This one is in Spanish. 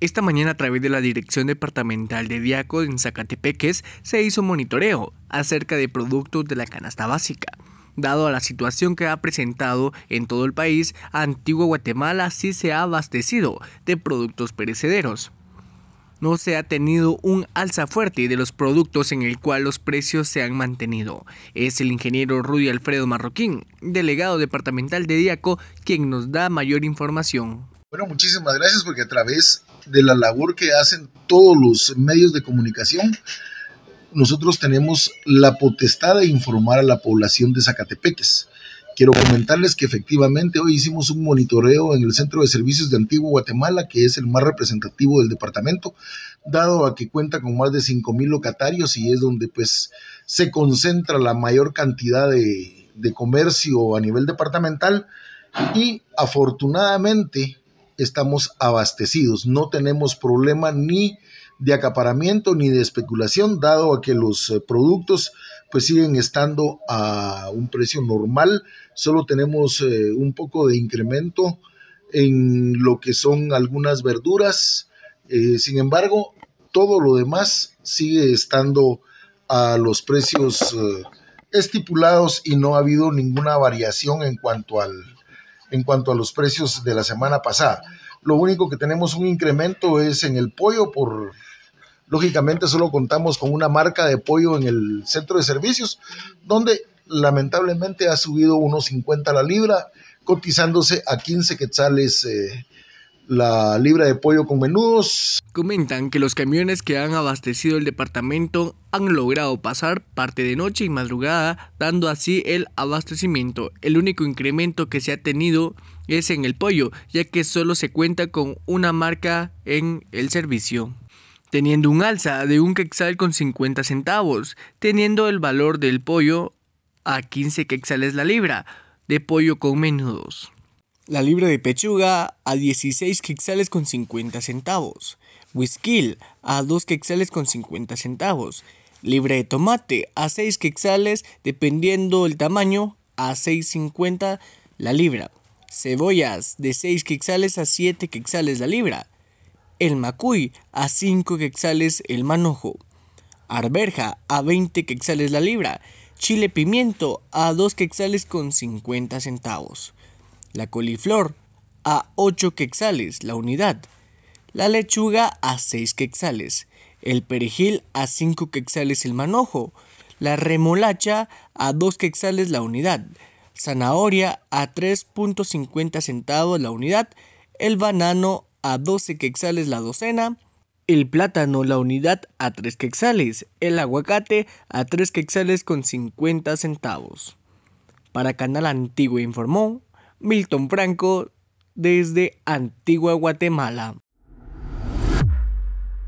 Esta mañana a través de la Dirección Departamental de Diaco en Zacatepeques se hizo monitoreo acerca de productos de la canasta básica. Dado a la situación que ha presentado en todo el país, Antigua Guatemala sí se ha abastecido de productos perecederos. No se ha tenido un alza fuerte de los productos en el cual los precios se han mantenido. Es el ingeniero Rudy Alfredo Marroquín, delegado departamental de Diaco, quien nos da mayor información. Bueno, muchísimas gracias porque a través de la labor que hacen todos los medios de comunicación, nosotros tenemos la potestad de informar a la población de Zacatepeques. Quiero comentarles que efectivamente hoy hicimos un monitoreo en el Centro de Servicios de Antiguo Guatemala, que es el más representativo del departamento, dado a que cuenta con más de 5.000 locatarios y es donde pues se concentra la mayor cantidad de, de comercio a nivel departamental. Y afortunadamente estamos abastecidos, no tenemos problema ni de acaparamiento ni de especulación, dado a que los eh, productos pues siguen estando a un precio normal, solo tenemos eh, un poco de incremento en lo que son algunas verduras, eh, sin embargo, todo lo demás sigue estando a los precios estipulados y no ha habido ninguna variación en cuanto al, en cuanto a los precios de la semana pasada. Lo único que tenemos un incremento es en el pollo por... Lógicamente solo contamos con una marca de pollo en el centro de servicios, donde lamentablemente ha subido unos 50 la libra, cotizándose a 15 quetzales eh, la libra de pollo con menudos. Comentan que los camiones que han abastecido el departamento han logrado pasar parte de noche y madrugada, dando así el abastecimiento. El único incremento que se ha tenido es en el pollo, ya que solo se cuenta con una marca en el servicio teniendo un alza de un quetzal con 50 centavos, teniendo el valor del pollo a 15 quetzales la libra de pollo con menudos. La libra de pechuga a 16 quetzales con 50 centavos. Whisky a 2 quetzales con 50 centavos. Libra de tomate a 6 quetzales dependiendo el tamaño a 6.50 la libra. Cebollas de 6 quetzales a 7 quetzales la libra. El macuy a 5 quetzales el manojo. Arberja a 20 quetzales la libra. Chile pimiento a 2 quetzales con 50 centavos la coliflor a 8 quetzales la unidad, la lechuga a 6 quetzales, el perejil a 5 quetzales el manojo, la remolacha a 2 quetzales la unidad, zanahoria a 3.50 centavos la unidad, el banano a 12 quetzales la docena, el plátano la unidad a 3 quetzales, el aguacate a 3 quetzales con 50 centavos. Para Canal Antiguo informó Milton Franco desde Antigua Guatemala.